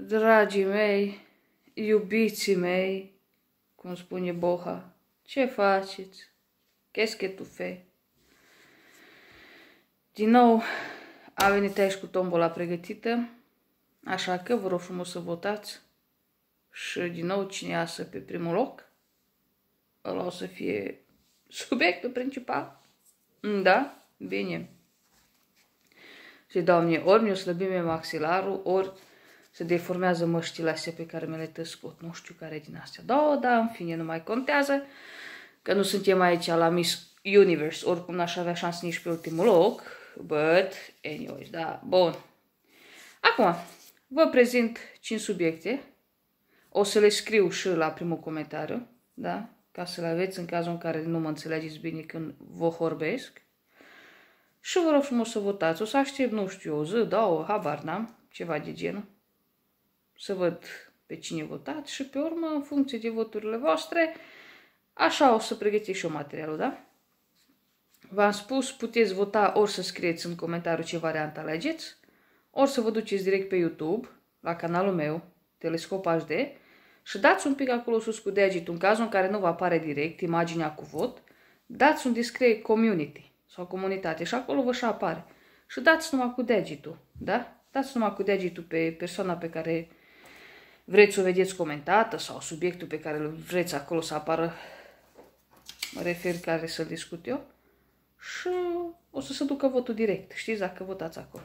Dragii mei, iubiții mei, cum spune Boha, ce faceți? Qu'est-ce que tu fais? Din nou, a venit aici cu tombola pregătită, așa că vă rog frumos să votați și din nou cine iasă pe primul loc, ăla o să fie subiectul principal. Da? Bine. Și, Doamne, ori mi-o slăbime maxilarul, ori se deformează măștile astea pe care mi le tăscut. Nu știu care din astea două, da, dar în fine nu mai contează, că nu suntem aici la Miss Universe, oricum n-aș avea șansă nici pe ultimul loc, but anyways, da, bun. Acum, vă prezint 5 subiecte, o să le scriu și la primul comentariu, da, ca să le aveți în cazul în care nu mă înțelegeți bine când vă vorbesc. Și vă rog frumos să votați, o să aștept, nu știu, o zi, două, habar n-am, ceva de genul să văd pe cine votați și pe urmă, în funcție de voturile voastre, așa o să pregătesc și eu materialul, da? V-am spus, puteți vota ori să scrieți în comentariu ce variantă alegeți, ori să vă duceți direct pe YouTube, la canalul meu, Telescop HD, și dați un pic acolo sus cu degetul, în cazul în care nu vă apare direct imaginea cu vot, dați un discret community sau comunitate și acolo vă și apare. Și dați numai cu degetul, da? Dați numai cu degetul pe persoana pe care vreți să o vedeți comentată sau subiectul pe care îl vreți acolo să apară, mă refer care să-l discut eu, și o să se ducă votul direct, știți, dacă votați acolo.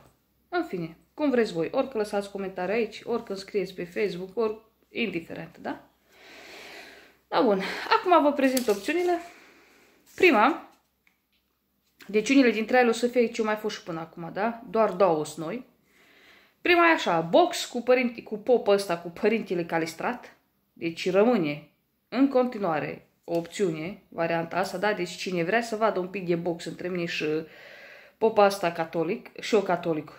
În fine, cum vreți voi, orică lăsați comentarii aici, orică scrieți pe Facebook, ori indiferent, da? Da, bun. Acum vă prezint opțiunile. Prima, deci unele dintre ele o să fie ce mai fost și până acum, da? Doar două sunt noi. Prima e așa, box cu, părinte, cu pop ăsta, cu părintele calistrat. Deci rămâne în continuare o opțiune, varianta asta, da? Deci cine vrea să vadă un pic de box între mine și popa asta catolic, și o catolic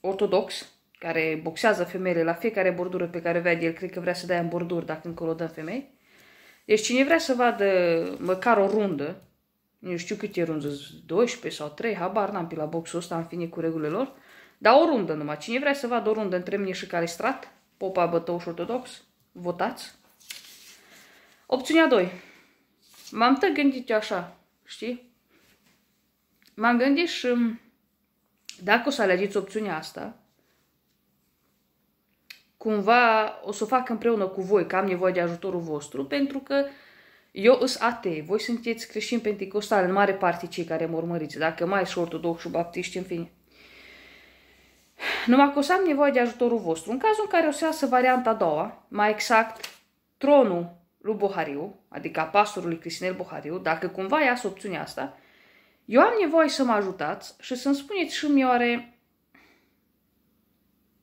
ortodox, care boxează femeile la fiecare bordură pe care vede el, cred că vrea să dea în borduri dacă încolo dăm femei. Deci cine vrea să vadă măcar o rundă, nu știu câte runde, 12 sau 3, habar n-am pe la boxul ăsta, am finit cu regulile lor, dar o rundă numai. Cine vrea să vadă o rundă între mine și Calistrat, Popa Bătăuș Ortodox, votați. Opțiunea 2. M-am tot gândit eu așa, știi? M-am gândit și mm, dacă o să alegeți opțiunea asta, cumva o să o fac împreună cu voi, că am nevoie de ajutorul vostru, pentru că eu îs atei, voi sunteți creștini pentecostali, în mare parte cei care mă urmăriți, dacă mai și ortodoxi și baptiști, în fine. Numai că o să am nevoie de ajutorul vostru. În cazul în care o să iasă varianta a doua, mai exact, tronul lui Bohariu, adică a pastorului Cristinel Bohariu, dacă cumva iasă opțiunea asta, eu am nevoie să mă ajutați și să-mi spuneți și mi oare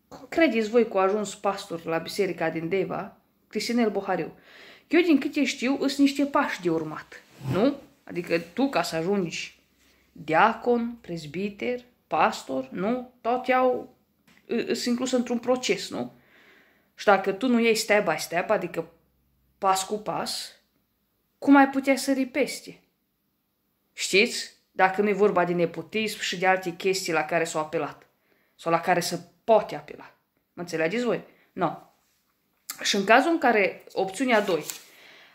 cum credeți voi că a ajuns pastor la biserica din Deva, Cristinel Bohariu? Eu, din câte știu, sunt niște pași de urmat, nu? Adică tu, ca să ajungi diacon, prezbiter, pastor, nu? Tot au sunt inclus într-un proces, nu? Și dacă tu nu iei step by step, adică pas cu pas, cum ai putea să peste? Știți? Dacă nu e vorba de nepotism și de alte chestii la care s-au apelat. Sau la care se poate apela. Mă înțelegeți voi? Nu. No. Și în cazul în care opțiunea 2,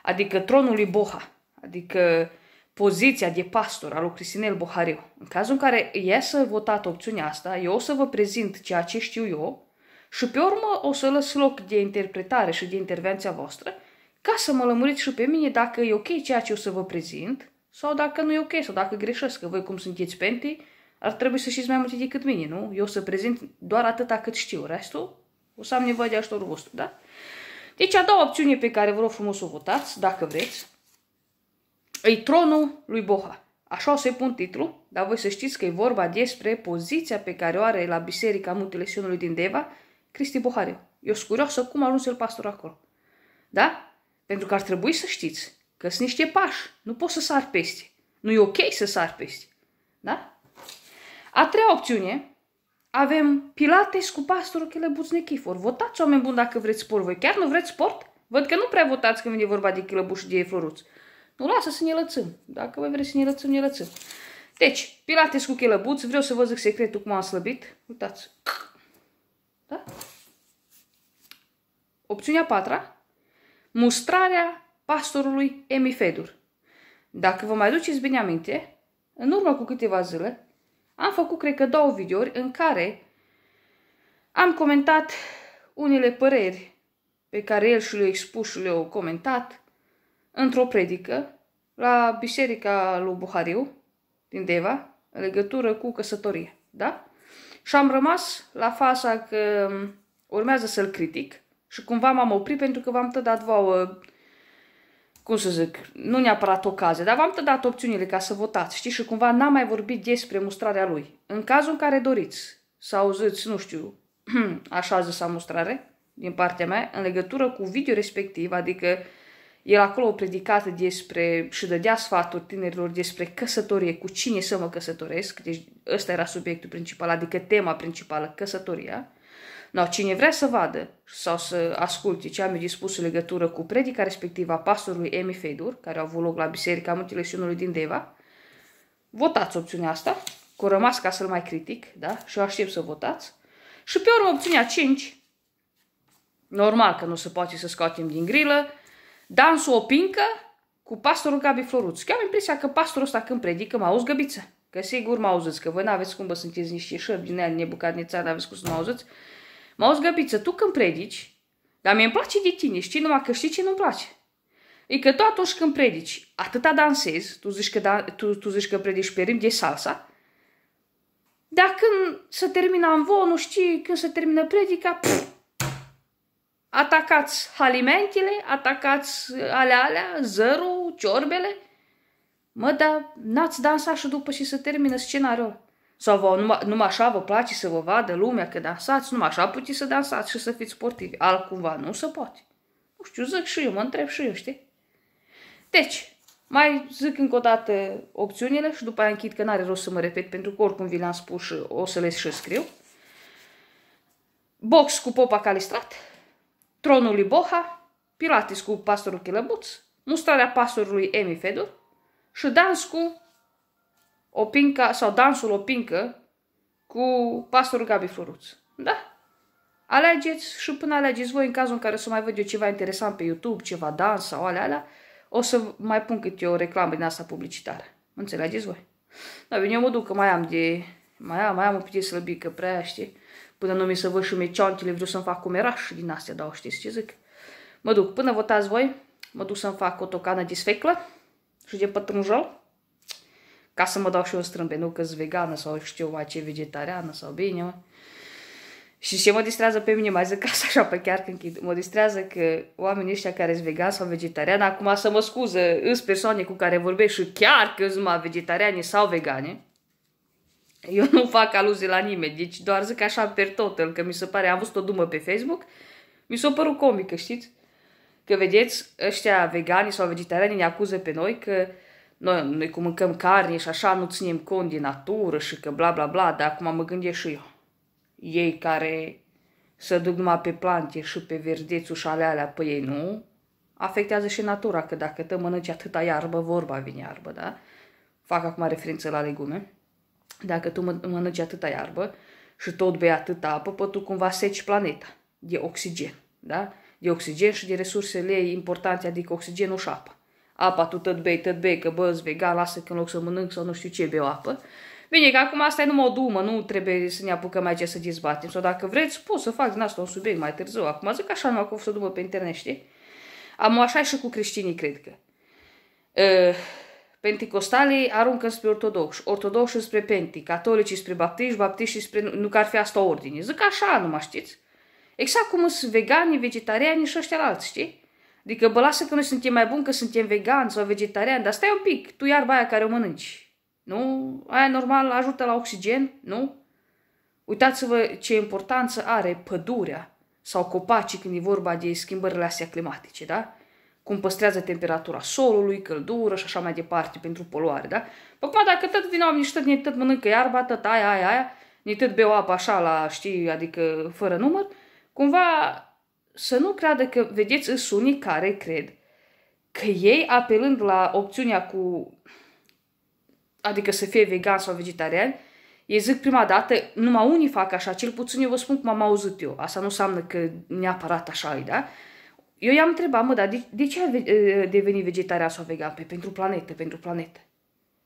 adică tronul lui Boha, adică poziția de pastor al lui Cristinel Bohariu. În cazul în care iasă votată opțiunea asta, eu o să vă prezint ceea ce știu eu și pe urmă o să lăs loc de interpretare și de intervenția voastră ca să mă lămuriți și pe mine dacă e ok ceea ce o să vă prezint sau dacă nu e ok sau dacă greșesc, că voi cum sunteți pente, ar trebui să știți mai multe decât mine, nu? Eu o să prezint doar atâta cât știu, restul o să am nevoie de ajutorul vostru, da? Deci a doua opțiune pe care vă rog frumos să o votați, dacă vreți, E tronul lui Boha. Așa o să-i pun titlu, dar voi să știți că e vorba despre poziția pe care o are la Biserica Muntele Sionului din Deva, Cristi Bohareu. Eu sunt curioasă cum a ajuns el pastor acolo. Da? Pentru că ar trebui să știți că sunt niște pași. Nu poți să sar peste. Nu e ok să sar peste. Da? A treia opțiune, avem Pilates cu pastorul Chelebuț Nechifor. Votați, oameni buni, dacă vreți sport. Voi chiar nu vreți sport? Văd că nu prea votați când vine vorba de Chelebuș și de Floruț. Nu lasă să ne lățăm. Dacă voi vreți să ne lățăm, ne lățăm. Deci, pilates cu chelăbuți. Vreau să vă zic secretul cum am slăbit. Uitați. Da? Opțiunea patra. Mustrarea pastorului Emifedur. Dacă vă mai duceți bine aminte, în urmă cu câteva zile, am făcut, cred că, două videouri în care am comentat unele păreri pe care el și le-a expus și le-a comentat într-o predică la biserica lui Buhariu din Deva, în legătură cu căsătorie, da? Și am rămas la fața că urmează să-l critic și cumva m-am oprit pentru că v-am tot dat vouă, cum să zic, nu neapărat ocazie, dar v-am tot dat opțiunile ca să votați, știi? Și cumva n-am mai vorbit despre mustrarea lui. În cazul în care doriți să auziți, nu știu, așa zis mustrare din partea mea, în legătură cu video respectiv, adică uh, el acolo predicată despre și dădea sfaturi tinerilor despre căsătorie, cu cine să mă căsătoresc, deci ăsta era subiectul principal, adică tema principală, căsătoria. No, cine vrea să vadă sau să asculte ce am eu dispus în legătură cu predica respectivă a pastorului Emi Fedur, care a avut loc la Biserica Muntele Sinului din Deva, votați opțiunea asta, cu rămas ca să-l mai critic, da? Și eu aștept să votați. Și pe urmă opțiunea 5, normal că nu se poate să scoatem din grilă, dansul o pincă cu pastorul Gabi Floruț. Chiar am impresia că pastorul ăsta când predică mă auzi găbiță. Că sigur mă auziți, că voi n-aveți cum bă, sunteți niște șerbi din aia nebucatnița, n-aveți cum să mă auziți. Mă auzi găbiță, tu când predici, dar mie îmi place de tine, știi numai că știi ce nu-mi place. E că tu atunci când predici, atâta dansezi, tu zici că, da, tu, tu zici că predici pe rim de salsa, dar când se termină nu știi, când se termină predica, pf, Atacați alimentele, atacați alea, alea, zărul, ciorbele. Mă, dar n-ați dansat și după și se termină scenariul. Sau vă, numai, numai așa vă place să vă vadă lumea că dansați, numai așa puteți să dansați și să fiți sportivi. Altcumva nu se poate. Nu știu, zic și eu, mă întreb și eu, știi? Deci, mai zic încă o dată opțiunile și după aia închid că n-are rost să mă repet pentru că oricum vi le-am spus și o să le și scriu. Box cu popa calistrat, Tronul lui Boha, Pilates cu pastorul Chilăbuț, mustrarea pastorului Emi Fedor și dans cu Opinca sau dansul Opincă cu pastorul Gabi Floruț. Da? Alegeți și până alegeți voi în cazul în care să mai văd eu ceva interesant pe YouTube, ceva dans sau alea, alea, o să mai pun câte o reclamă din asta publicitară. Înțelegeți voi? Da, bine, eu mă duc că mai am de... Mai am, mai am o pitie slăbică, prea știi. Până nu mi se văd și meceantele, vreau să-mi fac și din astea, dar știți ce zic. Mă duc, până votați voi, mă duc să-mi fac o tocană de sfeclă și de pătrunjol, ca să mă dau și eu strâmbe, nu că vegană sau știu mai ce vegetariană sau bine, mă. Și ce mă distrează pe mine, mai zic asta așa pe chiar când închid, mă distrează că oamenii ăștia care sunt vegan sau vegetarian, acum să mă scuză, îs persoane cu care vorbesc și chiar că sunt mai vegetariane sau vegane, eu nu fac aluzii la nimeni, deci doar zic așa per total, că mi se pare, am văzut o dumă pe Facebook, mi s-a părut comică, știți? Că vedeți, ăștia vegani sau vegetariani ne acuză pe noi că noi, noi cum mâncăm carne și așa nu ținem cont de natură și că bla bla bla, dar acum mă gândesc și eu. Ei care să duc numai pe plante și pe verdețul și alea, alea păi pe ei nu, afectează și natura, că dacă te mănânci atâta iarbă, vorba vine iarbă, da? Fac acum referință la legume. Dacă tu mănânci atâta iarbă și tot bei atâta apă, pă, tu cumva seci planeta de oxigen, da? De oxigen și de resursele ei importante, adică oxigenul și apa. Apa tu tot bei, tot bei, că bă, vegan, lasă că în loc să mănânc sau nu știu ce, beau apă. Bine, că acum asta e numai o dumă, nu trebuie să ne apucăm aici să dezbatem. Sau dacă vreți, pot să fac din asta un subiect mai târziu. Acum zic așa, nu am fost o dumă pe internet, știi? Am așa și cu creștinii, cred că. Uh, Penticostalii aruncă spre ortodoxi, ortodoxi spre penti, catolici spre baptiști, baptiști spre... Nu că ar fi asta ordine. Zic așa, nu mă știți? Exact cum sunt veganii, vegetariani și ăștia alți, știi? Adică bă, lasă că noi suntem mai buni că suntem vegani sau vegetariani, dar stai un pic, tu iarba aia care o mănânci, nu? Aia normal ajută la oxigen, nu? Uitați-vă ce importanță are pădurea sau copacii când e vorba de schimbările astea climatice, da? cum păstrează temperatura solului, căldură și așa mai departe pentru poluare, da? Păi acum dacă tot vin oamenii și tot ne tot mănâncă iarba, tot aia, aia, aia, ne tot beau apă așa la, știi, adică fără număr, cumva să nu creadă că, vedeți, sunt unii care cred că ei, apelând la opțiunea cu, adică să fie vegan sau vegetarian, ei zic prima dată, numai unii fac așa, cel puțin eu vă spun cum am auzit eu. Asta nu înseamnă că neapărat așa e, da? Eu i-am întrebat, mă, dar de, de ce a devenit vegetarian sau vegan? Pe păi pentru planetă, pentru planetă.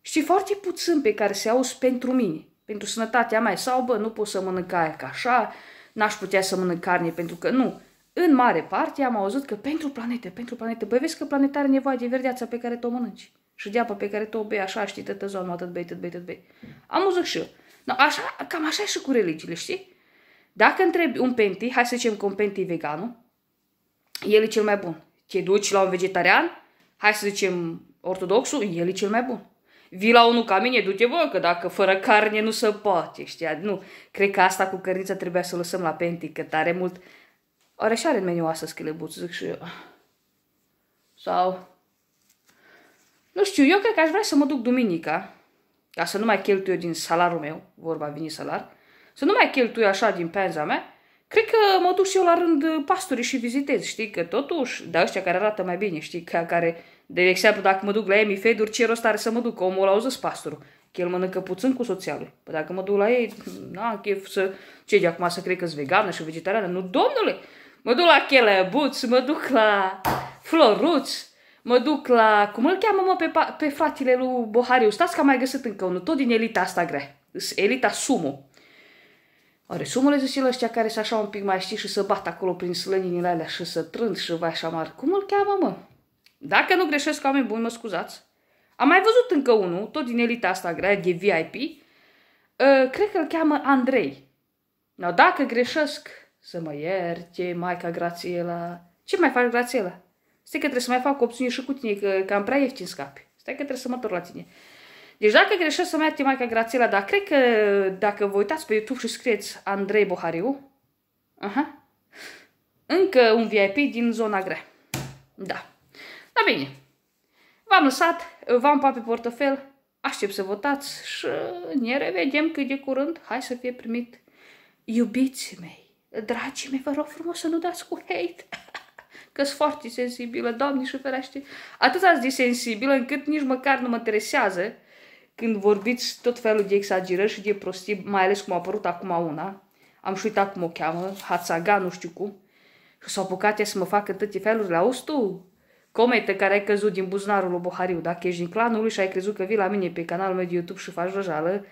Și foarte puțin pe care se auzi pentru mine, pentru sănătatea mea. Sau, bă, nu pot să mănânc aia ca așa, n-aș putea să mănânc carne pentru că nu. În mare parte am auzit că pentru planetă, pentru planetă, băi, vezi că planeta are nevoie de verdeața pe care tu o mănânci. Și de apă pe care tu o bei, așa, știi, tătă zonă, atât bei, atât bei, atât bei. Am auzit și eu. No, așa, cam așa și cu religiile, știi? Dacă întrebi un penti, hai să zicem că un penti e veganul, el e cel mai bun. Te duci la un vegetarian, hai să zicem ortodoxul, el e cel mai bun. Vi la unul ca mine, du-te bă, că dacă fără carne nu se poate, știa? Nu, cred că asta cu cărnița trebuia să o lăsăm la pentic, că tare mult... Oare și are în meniu asta schelebuț, zic și eu. Sau... Nu știu, eu cred că aș vrea să mă duc duminica, ca să nu mai cheltuie din salarul meu, vorba vini salar, să nu mai cheltuie așa din penza mea, Cred că mă duc și eu la rând pastorii și vizitez, știi, că totuși, dar ăștia care arată mai bine, știi, ca care, de exemplu, dacă mă duc la Emi Fedor, ce rost are să mă duc, omul ăla zis pastorul, că el mănâncă puțin cu soția lui. Păi dacă mă duc la ei, na, chef să, ce de acum să cred că vegană și vegetariană, nu, domnule, mă duc la Chele Buț, mă duc la Floruț, mă duc la, cum îl cheamă, mă, pe, pe fratele lui Bohariu, stați că am mai găsit încă unul, tot din elita asta grea, elita sumo în resumele zisile ăștia care sunt așa un pic mai știi și să bat acolo prin slăninile alea și să trând și vai așa mari. Cum îl cheamă, mă? Dacă nu greșesc, oameni buni, mă scuzați. Am mai văzut încă unul, tot din elita asta grea, de VIP. Uh, ă, cred că îl cheamă Andrei. No, dacă greșesc, să mă ierte, Maica Grațiela. Ce mai faci, Grațiela? Stai că trebuie să mai fac opțiuni și cu tine, că, că am prea ieftin scapi. Stai că trebuie să mă tor la tine. Deci dacă greșesc să merge mai ca Grațiela, dar cred că dacă vă uitați pe YouTube și scrieți Andrei Bohariu, aha, încă un VIP din zona grea. Da. Dar bine, v-am lăsat, v-am pe portofel, aștept să votați și ne revedem cât de curând. Hai să fie primit iubiții mei, dragii mei, vă rog frumos să nu dați cu hate că sunt foarte sensibilă, Doamne și ferește, atât de sensibilă încât nici măcar nu mă interesează când vorbiți tot felul de exagerări și de prostii, mai ales cum a apărut acum una, am și uitat cum o cheamă, Hatsaga, nu știu cum, și s-au apucat să mă facă toate felurile, la ustul. Cometă care ai căzut din buzunarul lui Bohariu, dacă ești din clanul lui și ai crezut că vii la mine pe canalul meu de YouTube și faci răjală,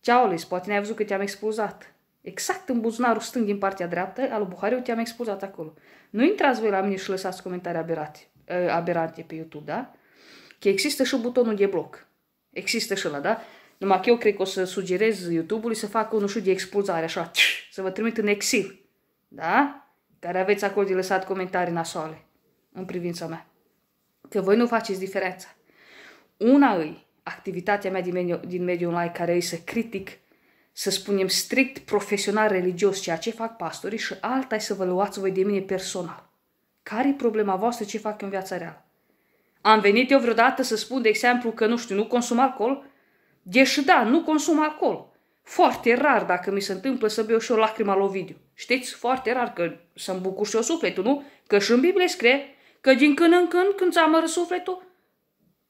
ceaulis, poate n-ai văzut că te-am expulzat. Exact în buzunarul stâng din partea dreaptă al lui Bohariu te-am expulzat acolo. Nu intrați voi la mine și lăsați comentarii aberate, eh, aberante pe YouTube, da? Că există și butonul de bloc. Există și ăla, da? Numai că eu cred că o să sugerez YouTube-ului să facă un ușor de expulzare, așa, să vă trimit în exil, da? Care aveți acolo de lăsat comentarii nasoale, în privința mea. Că voi nu faceți diferența. Una îi, activitatea mea din, mediu, din mediul online, care îi să critic, să spunem, strict profesional religios ceea ce fac pastorii și alta e să vă luați voi de mine personal. care e problema voastră ce fac în viața reală? Am venit eu vreodată să spun, de exemplu, că nu știu, nu consum alcool? Deși da, nu consum alcool. Foarte rar dacă mi se întâmplă să beau și o lacrima la Ovidiu. Știți, foarte rar că să-mi bucur și eu sufletul, nu? Că și în Biblie scrie că din când în când, când ți-amără sufletul,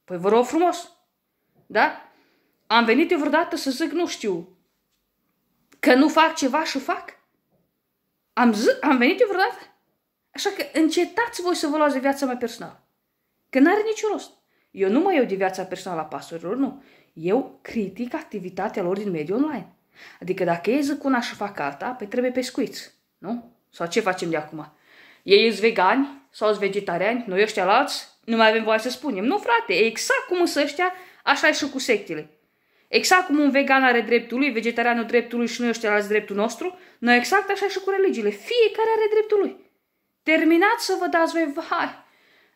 păi vă rog frumos, da? Am venit eu vreodată să zic, nu știu, că nu fac ceva și fac? Am, zi, am venit eu vreodată? Așa că încetați voi să vă luați de viața mea personală. Că nu are niciun rost. Eu nu mă iau de viața personală a pastorilor, nu. Eu critic activitatea lor din mediul online. Adică dacă ei zic una și fac alta, pe păi trebuie pescuiți, nu? Sau ce facem de acum? Ei sunt vegani sau sunt vegetariani, noi ăștia alți nu mai avem voie să spunem. Nu, frate, exact cum sunt ăștia, așa e și cu sectele. Exact cum un vegan are dreptul lui, vegetarianul dreptul lui și noi ăștia alți dreptul nostru, noi exact așa și cu religiile. Fiecare are dreptul lui. Terminați să vă dați voi, vai,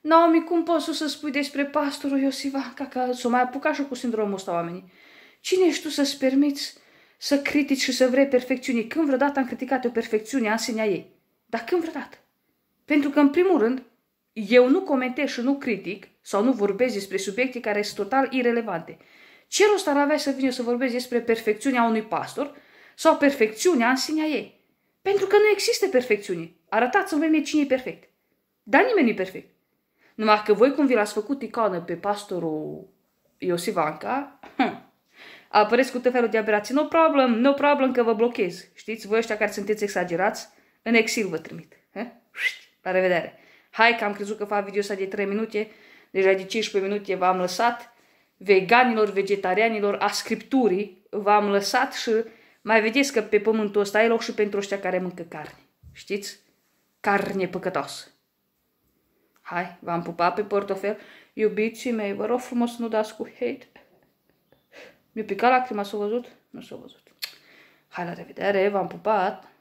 Naomi, cum poți să spui despre pastorul Iosiva ca că s-o mai apuca și cu sindromul ăsta oamenii? Cine ești tu să-ți permiți să critici și să vrei perfecțiune? Când vreodată am criticat o perfecțiune în sinea ei? Dar când vreodată? Pentru că, în primul rând, eu nu comentez și nu critic sau nu vorbesc despre subiecte care sunt total irelevante. Ce rost ar avea să vin eu să vorbesc despre perfecțiunea unui pastor sau perfecțiunea în sinea ei? Pentru că nu există perfecțiune. Arătați-mi mie cine e perfect. Dar nimeni nu e perfect. Numai că voi cum vi l-ați făcut icoană pe pastorul Iosif Anca, hm, apăreți cu tot felul de aberații. No problem, no problem că vă blochez. Știți, voi ăștia care sunteți exagerați, în exil vă trimit. Hm? La revedere. Hai că am crezut că fac video ăsta de 3 minute, deja de 15 minute v-am lăsat. Veganilor, vegetarianilor, a scripturii v-am lăsat și mai vedeți că pe pământul ăsta e loc și pentru ăștia care mâncă carne. Știți? Carne păcătoasă. Hai, v-am pupat pe portofel. Iubiții mei, vă rog frumos să nu dați cu hate. Mi-a picat lacrima, s-a văzut? Nu s-a văzut. Hai, la revedere, v-am pupat!